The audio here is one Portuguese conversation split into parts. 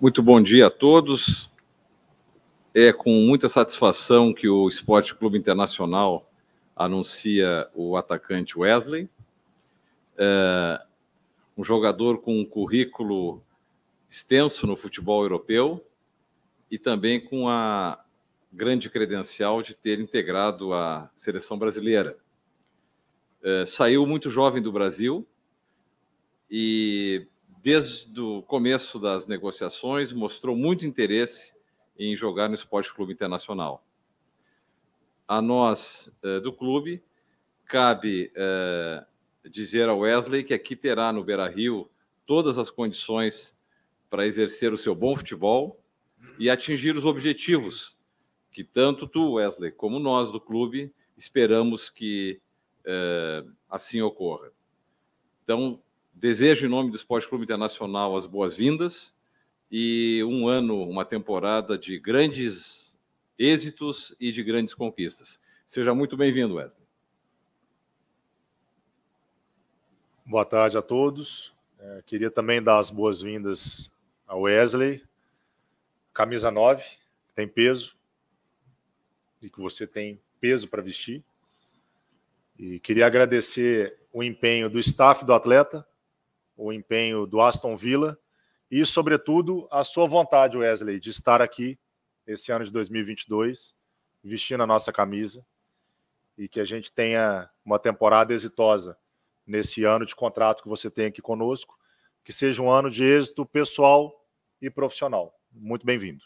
Muito bom dia a todos. É com muita satisfação que o Esporte Clube Internacional anuncia o atacante Wesley, é um jogador com um currículo extenso no futebol europeu e também com a grande credencial de ter integrado a seleção brasileira. É, saiu muito jovem do Brasil e desde o começo das negociações, mostrou muito interesse em jogar no Esporte Clube Internacional. A nós, eh, do clube, cabe eh, dizer ao Wesley que aqui terá no Beira Rio todas as condições para exercer o seu bom futebol e atingir os objetivos que tanto tu, Wesley, como nós do clube esperamos que eh, assim ocorra. Então, Desejo, em nome do Esporte Clube Internacional, as boas-vindas e um ano, uma temporada de grandes êxitos e de grandes conquistas. Seja muito bem-vindo, Wesley. Boa tarde a todos. É, queria também dar as boas-vindas ao Wesley, camisa 9, tem peso, e que você tem peso para vestir. E queria agradecer o empenho do staff do atleta, o empenho do Aston Villa e, sobretudo, a sua vontade, Wesley, de estar aqui esse ano de 2022, vestindo a nossa camisa e que a gente tenha uma temporada exitosa nesse ano de contrato que você tem aqui conosco, que seja um ano de êxito pessoal e profissional. Muito bem-vindo.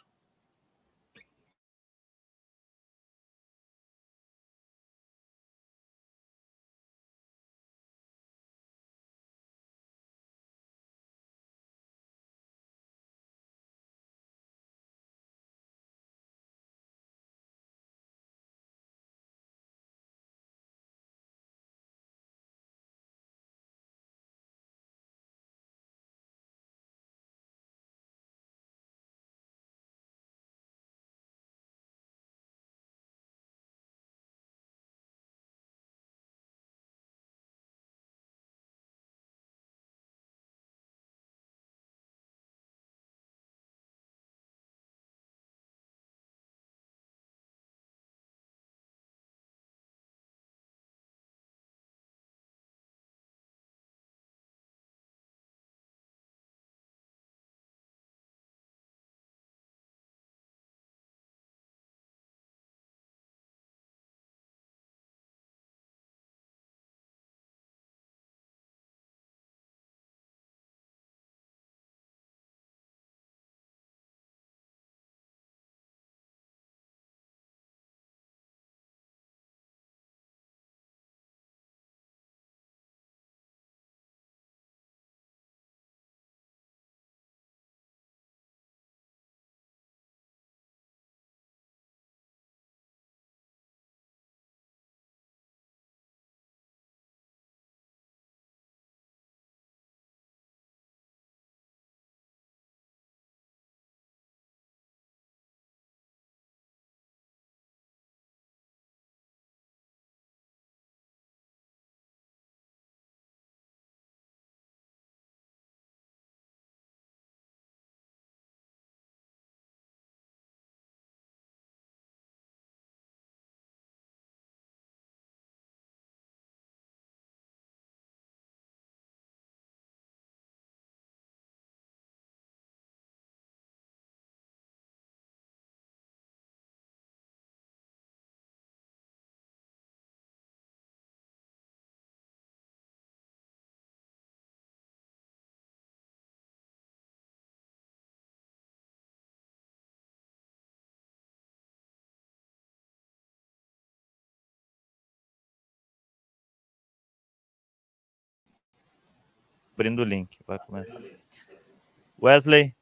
abrindo o link, vai começar. Wesley,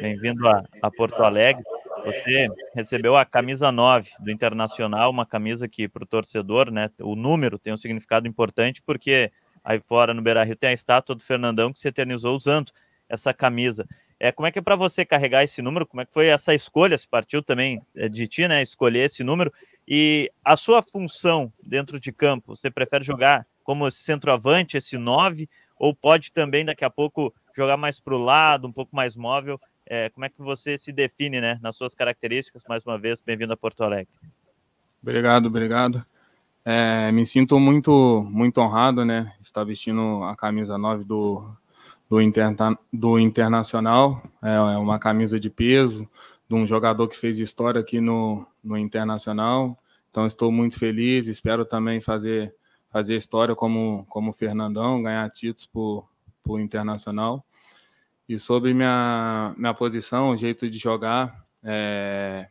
bem-vindo a, a Porto Alegre. Você recebeu a camisa 9 do Internacional, uma camisa que para o torcedor, né, o número tem um significado importante, porque aí fora no Beira Rio tem a estátua do Fernandão que se eternizou usando essa camisa. É, como é que é para você carregar esse número? Como é que foi essa escolha? Se partiu também é, de ti, né? Escolher esse número. E a sua função dentro de campo, você prefere jogar como esse centroavante, esse 9? ou pode também daqui a pouco jogar mais para o lado, um pouco mais móvel. É, como é que você se define né, nas suas características? Mais uma vez, bem-vindo a Porto Alegre. Obrigado, obrigado. É, me sinto muito, muito honrado, né? Estar vestindo a camisa 9 do, do, interna, do Internacional. É, é uma camisa de peso, de um jogador que fez história aqui no, no Internacional. Então, estou muito feliz. Espero também fazer fazer história como, como Fernandão, ganhar títulos por, por internacional. E sobre minha, minha posição, o jeito de jogar, é...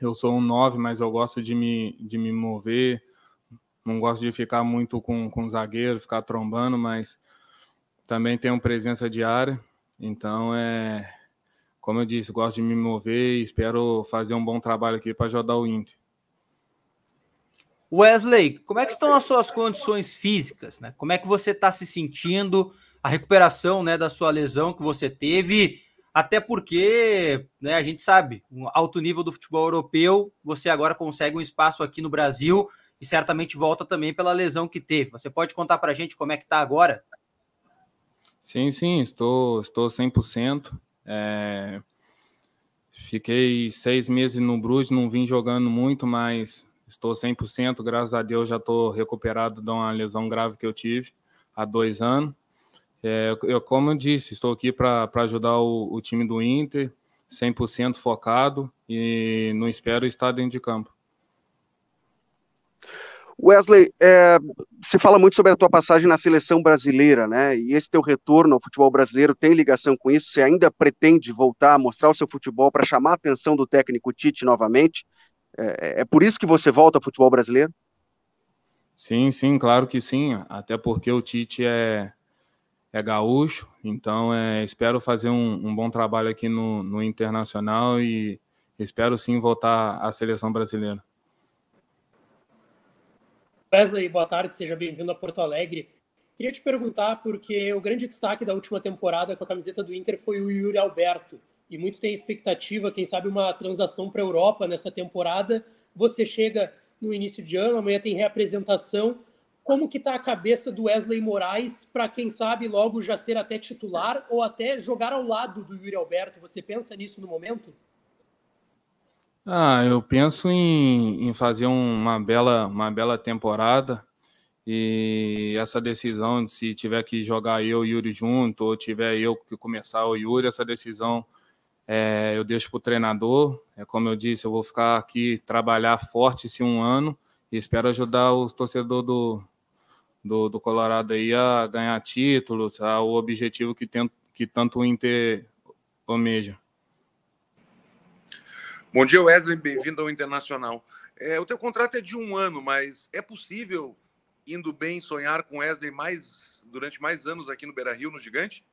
eu sou um 9, mas eu gosto de me, de me mover, não gosto de ficar muito com, com zagueiro, ficar trombando, mas também tenho presença diária. Então, é, como eu disse, gosto de me mover e espero fazer um bom trabalho aqui para ajudar o Inter. Wesley, como é que estão as suas condições físicas? Né? Como é que você está se sentindo? A recuperação né, da sua lesão que você teve, até porque né, a gente sabe, um alto nível do futebol europeu, você agora consegue um espaço aqui no Brasil e certamente volta também pela lesão que teve. Você pode contar para a gente como é que está agora? Sim, sim, estou, estou 100%. É... Fiquei seis meses no Bruges, não vim jogando muito, mas Estou 100%, graças a Deus já estou recuperado de uma lesão grave que eu tive há dois anos. É, eu, como eu disse, estou aqui para ajudar o, o, time do Inter, 100% focado e não espero estar dentro de campo. Wesley, é, se fala muito sobre a tua passagem na seleção brasileira, né? E esse teu retorno ao futebol brasileiro tem ligação com isso? Você ainda pretende voltar a mostrar o seu futebol para chamar a atenção do técnico Tite novamente? É, é, é, por isso que você volta ao futebol brasileiro? Sim, sim, claro que sim. Até porque o Tite é, é gaúcho, então é, espero fazer um, um, bom trabalho aqui no, no Internacional e espero sim voltar à seleção brasileira. Wesley, boa tarde, seja bem-vindo a Porto Alegre. Queria te perguntar, porque o grande destaque da última temporada com a camiseta do Inter foi o Yuri Alberto e muito tem expectativa, quem sabe uma transação para a Europa nessa temporada. Você chega no início de ano, amanhã tem reapresentação. Como que está a cabeça do Wesley Moraes para quem sabe logo já ser até titular ou até jogar ao lado do Yuri Alberto? Você pensa nisso no momento? Ah, eu penso em, em fazer uma bela, uma bela temporada e essa decisão de se tiver que jogar eu e o Yuri junto ou tiver eu que começar o Yuri, essa decisão é, eu deixo para o treinador. É, como eu disse, eu vou ficar aqui trabalhar forte esse um ano e espero ajudar os torcedor do, do, do Colorado aí a ganhar títulos, o objetivo que, tem, que tanto o Inter almeja. Bom dia, Wesley. Bem-vindo ao Internacional. É, o teu contrato é de um ano, mas é possível, indo bem, sonhar com Wesley mais durante mais anos aqui no Beira Rio, no Gigante?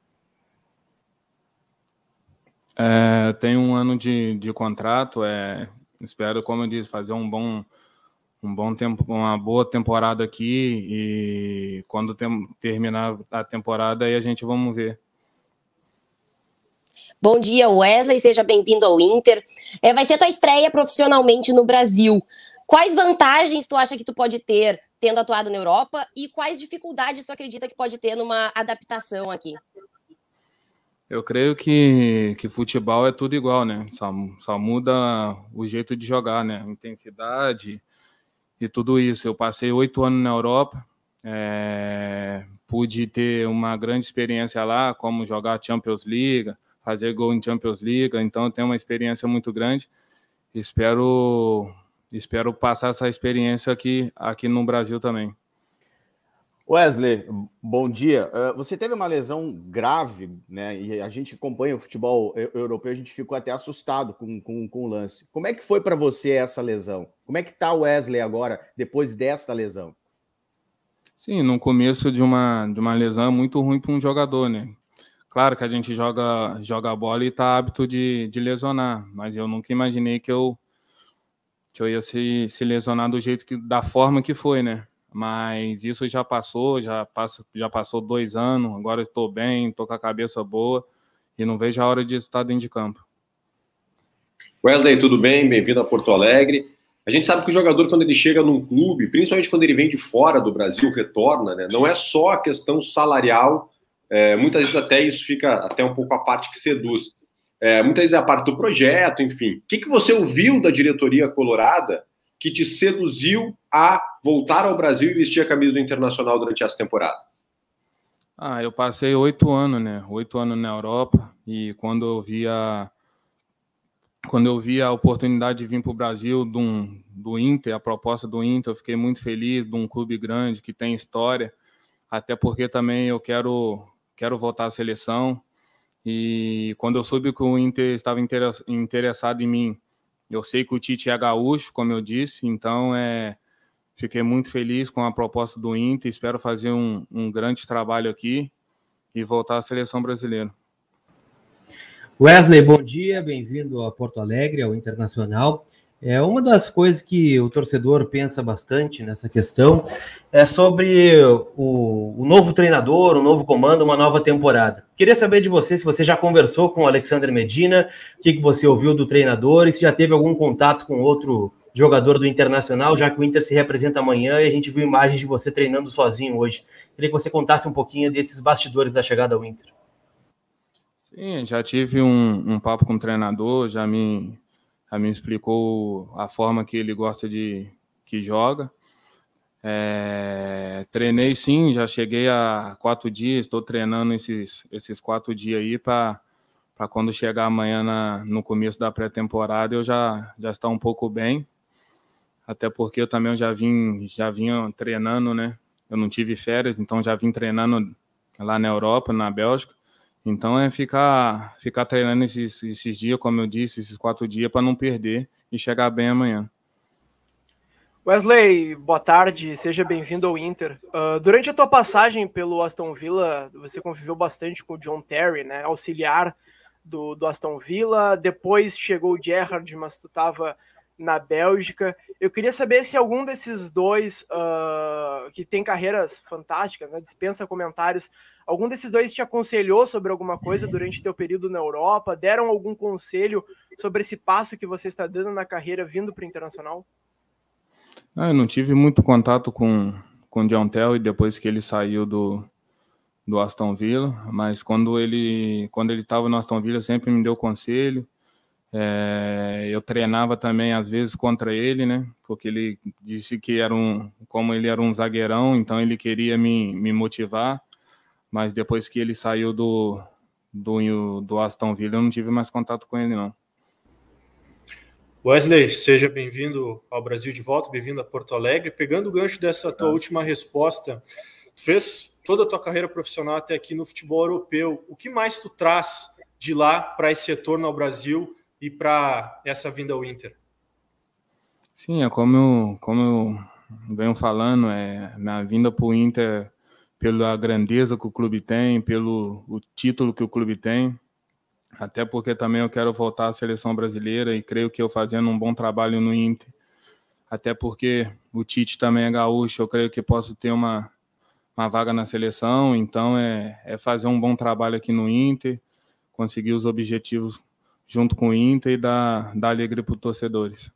É, um ano de, de contrato. É, espero, como eu disse, fazer um bom, um bom tempo, uma boa temporada aqui e quando tem, terminar a temporada aí a gente vamos ver. Bom dia, Wesley. Seja bem-vindo ao Inter. É, vai ser tua estreia profissionalmente no Brasil. Quais vantagens tu acha que tu pode ter tendo atuado na Europa e quais dificuldades tu acredita que pode ter numa adaptação aqui? Eu creio que, que futebol é tudo igual, né? Só, só muda o jeito de jogar, né? Intensidade e tudo isso. Eu passei oito anos na Europa, é, pude ter uma grande experiência lá, como jogar Champions League, fazer gol em Champions League. Então, tenho uma experiência muito grande. Espero espero passar essa experiência aqui aqui no Brasil também. Wesley, bom dia. Eh, você teve uma lesão grave, né? E a gente acompanha o futebol europeu, a gente ficou até assustado com, com, com o lance. Como é que foi para você essa lesão? Como é que tá o Wesley agora, depois desta lesão? Sim, no começo de uma, de uma lesão é muito ruim para um jogador, né? Claro que a gente joga, joga bola e tá hábito de, de lesionar, mas eu nunca imaginei que eu, que eu ia se, se lesionar do jeito que, da forma que foi, né? mas isso já passou, já, passo, já passou dois anos, agora estou bem, estou com a cabeça boa e não vejo a hora de estar dentro de campo. Wesley, tudo bem? Bem-vindo a Porto Alegre. A gente sabe que o jogador, quando ele chega num clube, principalmente quando ele vem de fora do Brasil, retorna, né? Não é só a questão salarial, é, muitas vezes até isso fica até um pouco a parte que seduz. É, muitas vezes é a parte do projeto, enfim. O que, que você ouviu da diretoria colorada que te seduziu a voltar ao Brasil e vestir a camisa do Internacional durante essa temporada? Ah, eu passei oito anos, né? Oito anos na Europa e quando eu via quando eu vi a oportunidade de vir para o Brasil do, do Inter, a proposta do Inter, eu fiquei muito feliz de um clube grande que tem história, até porque também eu quero, quero voltar à seleção. E quando eu soube que o Inter estava interessado em mim eu sei que o Tite é gaúcho, como eu disse, então é, fiquei muito feliz com a proposta do Inter. Espero fazer um, um grande trabalho aqui e voltar à seleção brasileira. Wesley, bom dia, bem-vindo a Porto Alegre, ao Internacional. É uma das coisas que o torcedor pensa bastante nessa questão é sobre o, o, novo treinador, o novo comando, uma nova temporada. Queria saber de você se você já conversou com o Alexandre Medina, o que, que você ouviu do treinador e se já teve algum contato com outro jogador do Internacional, já que o Inter se representa amanhã e a gente viu imagens de você treinando sozinho hoje. Queria que você contasse um pouquinho desses bastidores da chegada ao Inter. Sim, já tive um, um papo com o treinador, já me a mim explicou a forma que ele gosta de que joga. É, treinei sim, já cheguei a quatro dias, estou treinando esses, esses quatro dias aí para quando chegar amanhã na, no começo da pré-temporada eu já, já estar um pouco bem. Até porque eu também já vim já vinha treinando, né? Eu não tive férias, então já vim treinando lá na Europa, na Bélgica. Então é ficar, ficar treinando esses, esses dias, como eu disse, esses quatro dias, para não perder e chegar bem amanhã. Wesley, boa tarde, seja bem-vindo ao Inter. Uh, durante a tua passagem pelo Aston Villa, você conviveu bastante com o John Terry, né, auxiliar do, do Aston Villa. Depois chegou o Gerrard, mas tu estava na Bélgica. Eu queria saber se algum desses dois, uh, que tem carreiras fantásticas, né, dispensa comentários, algum desses dois te aconselhou sobre alguma coisa durante teu período na Europa? Deram algum conselho sobre esse passo que você está dando na carreira vindo para o Internacional? Ah, eu não tive muito contato com, com o John Tell e depois que ele saiu do, do Aston Villa, mas quando ele quando ele estava no Aston Villa sempre me deu conselho, é, eu treinava também às vezes contra ele, né? Porque ele disse que era um, como ele era um zagueirão, então ele queria me, me motivar. Mas depois que ele saiu do do, do Aston Villa, eu não tive mais contato com ele não. Wesley, seja bem-vindo ao Brasil de volta, bem-vindo a Porto Alegre. Pegando o gancho dessa tua é. última resposta, tu fez toda a tua carreira profissional até aqui no futebol europeu. O que mais tu traz de lá para esse retorno ao Brasil? e para essa vinda ao Inter? Sim, é como eu, como eu venho falando, é, minha vinda para o Inter, pela grandeza que o clube tem, pelo o título que o clube tem, até porque também eu quero voltar à seleção brasileira e creio que eu fazendo um bom trabalho no Inter, até porque o Tite também é gaúcho, eu creio que posso ter uma, uma vaga na seleção, então é, é fazer um bom trabalho aqui no Inter, conseguir os objetivos junto com o Inter e dar, dar alegria para os torcedores.